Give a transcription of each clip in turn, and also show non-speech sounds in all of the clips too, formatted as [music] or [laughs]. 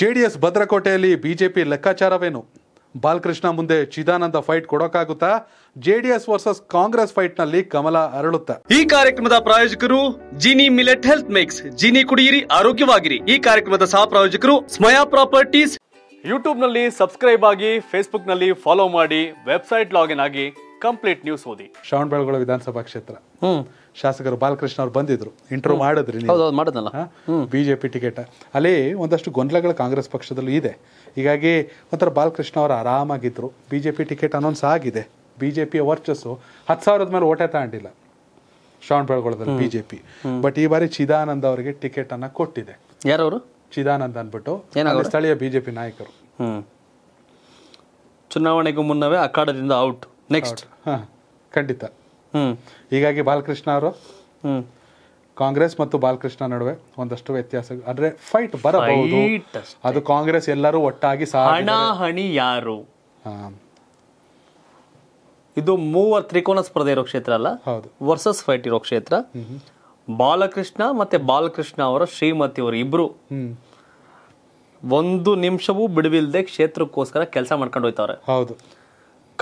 JDS ಭದ್ರಕೋಟೆಯಲ್ಲಿ BJP ಲೆಕ್ಕಾಚಾರವೇನು ಬಾಲಕೃಷ್ಣ ಮುಂದೆ ಚಿದಾನಂದ ಫೈಟ್ ಕೊಡೋಕ್ಕಾಗುತ್ತಾ ಜೆಡಿಎಸ್ ವರ್ಸಸ್ ಕಾಂಗ್ರೆಸ್ ಫೈಟ್ ನಲ್ಲಿ ಕಮಲ ಅರಳುತ್ತ ಈ ಕಾರ್ಯಕ್ರಮದ ಪ್ರಾಯೋಜಕರು Jini millet health mix Jini ಕುಡಿಯಿರಿ ಆರೋಗ್ಯವಾಗಿರಿ ಈ ಕಾರ್ಯಕ್ರಮದ ಸಹ ಪ್ರಾಯೋಜಕರು ಸ್ಮಯಾ ಪ್ರಾಪರ್ಟೀಸ್ ಯೂಟ್ಯೂಬ್ ನಲ್ಲಿ ಸಬ್ಸ್ಕ್ರೈಬ್ ಆಗಿ ಫೇಸ್ಬುಕ್ ನಲ್ಲಿ ಫಾಲೋ ಮಾಡಿ ವೆಬ್ಸೈಟ್ ಲಾಗಿನ್ ಆಗಿ ಕಂಪ್ಲೀಟ್ ನ್ಯೂಸ್ ಓದಿ ಬೆಳಗೊಳ ವಿಧಾನಸಭಾ ಕ್ಷೇತ್ರ ಶಾಸಕರು ಬಾಲಕೃಷ್ಣ ಅವ್ರು ಬಂದಿದ್ರು ಇಂಟರ್ವ್ಯೂ ಮಾಡಿದ್ರಿ ಮಾಡಿದ್ನಲ್ಲ ಬಿ ಜೆ ಟಿಕೆಟ್ ಅಲ್ಲಿ ಒಂದಷ್ಟು ಗೊಂದಲಗಳು ಕಾಂಗ್ರೆಸ್ ಪಕ್ಷದಲ್ಲೂ ಇದೆ ಹೀಗಾಗಿ ಒಂಥರ ಬಾಲಕೃಷ್ಣ ಅವರು ಆರಾಮಾಗಿದ್ರು B J P ticket announce ಆಗಿದೆ ಬಿ ಜೆ ಪಿಯ ವರ್ಚಸ್ಸು ಹತ್ತು ಸಾವಿರದ ಮೇಲೆ ಓಟೆ ತಗೊಂಡಿಲ್ಲ ಶ್ರವಣ್ ಬೆಳಗೊಳದಲ್ಲಿ ಬಿ ಜೆ ಪಿ ಬಟ್ ಈ ಬಾರಿ ಚಿದಾನಂದ ಅವರಿಗೆ ಅನ್ನ ಕೊಟ್ಟಿದೆ ಯಾರವರು ಚಿದಾನಂದ ಅಂದ್ಬಿಟ್ಟು ಸ್ಥಳೀಯ ಬಿ ಜೆ ಪಿ ನಾಯಕರು ಚುನಾವಣೆಗೂ ಮುನ್ನವೇ ಅಖಾಡದಿಂದ ಔಟ್ ನೆಕ್ಸ್ಟ್ ಹಾಂ ಖಂಡಿತ ಹೀಗಾಗಿ ಬಾಲಕೃಷ್ಣ ಅವರು ಕಾಂಗ್ರೆಸ್ ಮತ್ತು ಬಾಲಕೃಷ್ಣ ನಡುವೆ ಒಂದಷ್ಟು ವ್ಯತ್ಯಾಸ ಅಂದ್ರೆ ಫೈಟ್ ಬರಬಹುದು ಅದು ಕಾಂಗ್ರೆಸ್ ಎಲ್ಲರೂ ಒಟ್ಟಾಗಿ ಹಣಿ ಯಾರು ಇದು ಮೂವರ್ ತ್ರಿಕೋನ ಸ್ಪರ್ಧೆ ಇರೋ ಕ್ಷೇತ್ರ ಅಲ್ಲ ವರ್ಸಸ್ ಫೈಟ್ ಇರೋ ಕ್ಷೇತ್ರ ಬಾಲಕೃಷ್ಣ ಮತ್ತೆ ಬಾಲಕೃಷ್ಣ ಅವರ ಶ್ರೀಮತಿ ಅವರು ಇಬ್ರು ಒಂದು ನಿಮಿಷವೂ ಬಿಡುವಿಲ್ದೆ ಕ್ಷೇತ್ರಕ್ಕೋಸ್ಕರ ಕೆಲಸ ಮಾಡ್ಕೊಂಡು ಹೋಯ್ತವ್ರೆ ಹೌದು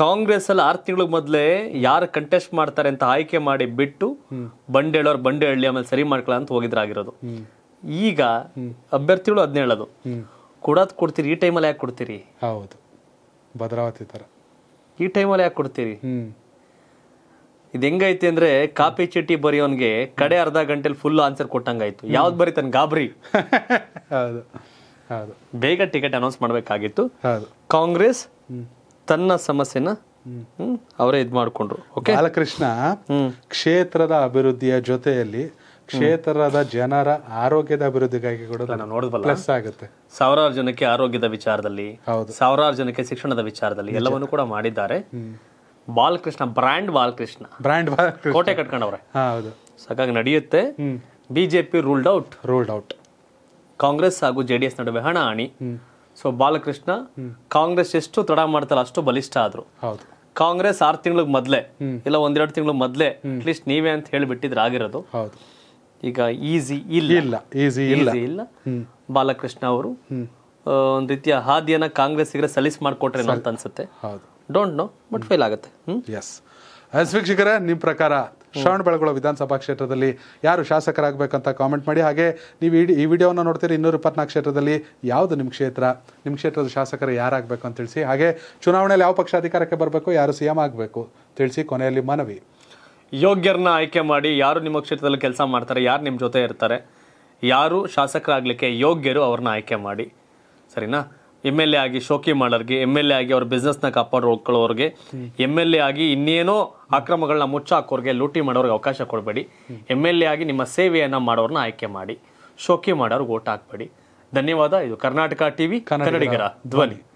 ಅಲ್ಲಿ ಆರು ತಿಂಗಳ ಮೊದಲೇ ಯಾರು ಕಂಟೆಸ್ಟ್ ಮಾಡ್ತಾರೆ ಅಂತ ಆಯ್ಕೆ ಮಾಡಿ ಬಿಟ್ಟು ಬಂಡೇಳೋರು ಬಂಡೆ ಹಳ್ಳಿ ಆಮೇಲೆ ಸರಿ ಮಾಡ್ಕೊಳ್ಳ ಅಂತ ಹೋಗಿದ್ರಾಗಿರೋದು ಈಗ ಅಭ್ಯರ್ಥಿಗಳು ಅದನ್ನ ಹೇಳೋದು ಕೊಡೋದು ಕೊಡ್ತೀರಿ ಈ ಟೈಮಲ್ಲಿ ಯಾಕೆ ಕೊಡ್ತೀರಿ ಹೌದು ಭದ್ರಾವತಿ ಥರ ಈ ಟೈಮಲ್ಲಿ ಯಾಕೆ ಕೊಡ್ತೀರಿ ಇದು ಹೆಂಗೈತಿ ಅಂದ್ರೆ ಕಾಪಿ ಚೀಟಿ ಬರೆಯೋನ್ಗೆ ಕಡೆ ಅರ್ಧ ಗಂಟೆಲಿ ಫುಲ್ ಆನ್ಸರ್ ಕೊಟ್ಟಂಗಾಯ್ತು ಯಾವ್ದು ಬರೀತಾನೆ ತನ್ನ ಗಾಬರಿ [laughs] ಹೌದು ಹೌದು ಬೇಗ ಟಿಕೆಟ್ ಅನೌನ್ಸ್ ಮಾಡಬೇಕಾಗಿತ್ತು ಕಾಂಗ್ರೆಸ್ ತನ್ನ ಸಮಸ್ಯೆನ ಅವರೇ ಇದು ಮಾಡಿಕೊಂಡ್ರು ಓಕೆ ಬಾಲಕೃಷ್ಣ ಕ್ಷೇತ್ರದ ಅಭಿವೃದ್ಧಿಯ ಜೊತೆಯಲ್ಲಿ ಕ್ಷೇತ್ರದ ಜನರ ಆರೋಗ್ಯದ ಅಭಿವೃದ್ಧಿಗಾಗಿ ಕೂಡ ಪ್ಲಸ್ ಆಗುತ್ತೆ ಸಾವಿರಾರು ಜನಕ್ಕೆ ಆರೋಗ್ಯದ ವಿಚಾರದಲ್ಲಿ ಸಾವಿರಾರು ಜನಕ್ಕೆ ಶಿಕ್ಷಣದ ವಿಚಾರದಲ್ಲಿ ಎಲ್ಲವನ್ನು ಕೂಡ ಮಾಡಿದ್ದಾರೆ ಬಾಲಕೃಷ್ಣ ಬ್ರ್ಯಾಂಡ್ ಬಾಲಕೃಷ್ಣ ಬ್ರ್ಯಾಂಡ್ ಕೋಟೆ ಕಟ್ಕೊಂಡವ್ರೆ ಹೌದು ನಡೆಯುತ್ತೆ BJP ruled out ruled out Congress ಹಾಗೂ ಜೆಡಿಎಸ್ ನಡುವೆ ಹಣಾಹಣಿ ಸೊ ಬಾಲಕೃಷ್ಣ ಕಾಂಗ್ರೆಸ್ ಎಷ್ಟು ತಡ ಮಾಡ್ತಾರ ಅಷ್ಟು ಬಲಿಷ್ಠ ಆದ್ರು ಕಾಂಗ್ರೆಸ್ ಆರು ತಿಂಗಳಿಗೆ ಮೊದ್ಲೇ ಇಲ್ಲ ಒಂದೆರಡು ತಿಂಗಳು ಮೊದ್ಲೆ ಅಟ್ಲೀಸ್ಟ್ ನೀವೇ ಅಂತ ಹೇಳಿಬಿಟ್ಟಿದ್ರೆ ಆಗಿರೋದು ಈಗ ಈಸಿ ಇಲ್ಲ ಈಸಿ ಇಲ್ಲ ಬಾಲಕೃಷ್ಣ ಅವರು ಒಂದು ರೀತಿಯ ಹಾದಿಯನ್ನ ಕಾಂಗ್ರೆಸ್ಗೆ ಸಲೀಸ್ ಮಾಡಿಕೊಟ್ರೆ ಅಂತ ಅನ್ಸುತ್ತೆ ಡೋಂಟ್ ನೋ ಬಟ್ ಫೇಲ್ ಆಗುತ್ತೆ ಎಸ್ ವೀಕ್ಷಕರೇ ನಿಮ್ಮ ಪ್ರಕಾರ ಶ್ರವಣ ಬೆಳಗೊಳ ವಿಧಾನಸಭಾ ಕ್ಷೇತ್ರದಲ್ಲಿ ಯಾರು ಶಾಸಕರಾಗಬೇಕಂತ ಕಾಮೆಂಟ್ ಮಾಡಿ ಹಾಗೆ ನೀವು ಈ ವಿಡಿಯೋವನ್ನು ನೋಡ್ತೀರಿ ಇನ್ನೂರ ಇಪ್ಪತ್ನಾಲ್ಕು ಕ್ಷೇತ್ರದಲ್ಲಿ ಯಾವುದು ನಿಮ್ಮ ಕ್ಷೇತ್ರ ನಿಮ್ಮ ಕ್ಷೇತ್ರದ ಶಾಸಕರು ಯಾರಾಗಬೇಕು ಅಂತ ತಿಳಿಸಿ ಹಾಗೆ ಚುನಾವಣೆಯಲ್ಲಿ ಯಾವ ಪಕ್ಷ ಅಧಿಕಾರಕ್ಕೆ ಬರಬೇಕು ಯಾರು ಸಿ ಆಗಬೇಕು ತಿಳಿಸಿ ಕೊನೆಯಲ್ಲಿ ಮನವಿ ಯೋಗ್ಯರನ್ನ ಆಯ್ಕೆ ಮಾಡಿ ಯಾರು ನಿಮ್ಮ ಕ್ಷೇತ್ರದಲ್ಲಿ ಕೆಲಸ ಮಾಡ್ತಾರೆ ಯಾರು ನಿಮ್ಮ ಜೊತೆ ಇರ್ತಾರೆ ಯಾರು ಶಾಸಕರಾಗಲಿಕ್ಕೆ ಯೋಗ್ಯರು ಅವ್ರನ್ನ ಆಯ್ಕೆ ಮಾಡಿ ಸರಿನಾ ಎಮ್ ಎಲ್ ಎ ಆಗಿ ಶೋಕಿ ಮಾಡೋರಿಗೆ ಎಮ್ ಎಲ್ ಎ ಆಗಿ ಅವ್ರ ಬಿಸ್ನೆಸ್ನ ಕಾಪಾಡ್ಕೊಳ್ಳೋರಿಗೆ ಎಮ್ ಎಲ್ ಎ ಆಗಿ ಇನ್ನೇನೋ ಅಕ್ರಮಗಳನ್ನ ಮುಚ್ಚಾಕೋರಿಗೆ ಲೂಟಿ ಮಾಡೋರಿಗೆ ಅವಕಾಶ ಕೊಡಬೇಡಿ ಎಮ್ ಎಲ್ ಎ ಆಗಿ ನಿಮ್ಮ ಸೇವೆಯನ್ನು ಮಾಡೋರನ್ನ ಆಯ್ಕೆ ಮಾಡಿ ಶೋಕಿ ಮಾಡೋರಿಗೆ ಓಟ್ ಹಾಕಬೇಡಿ ಧನ್ಯವಾದ ಇದು ಕರ್ನಾಟಕ ಟಿವಿ ಕನ್ನಡಿಗರ ಧ್ವನಿ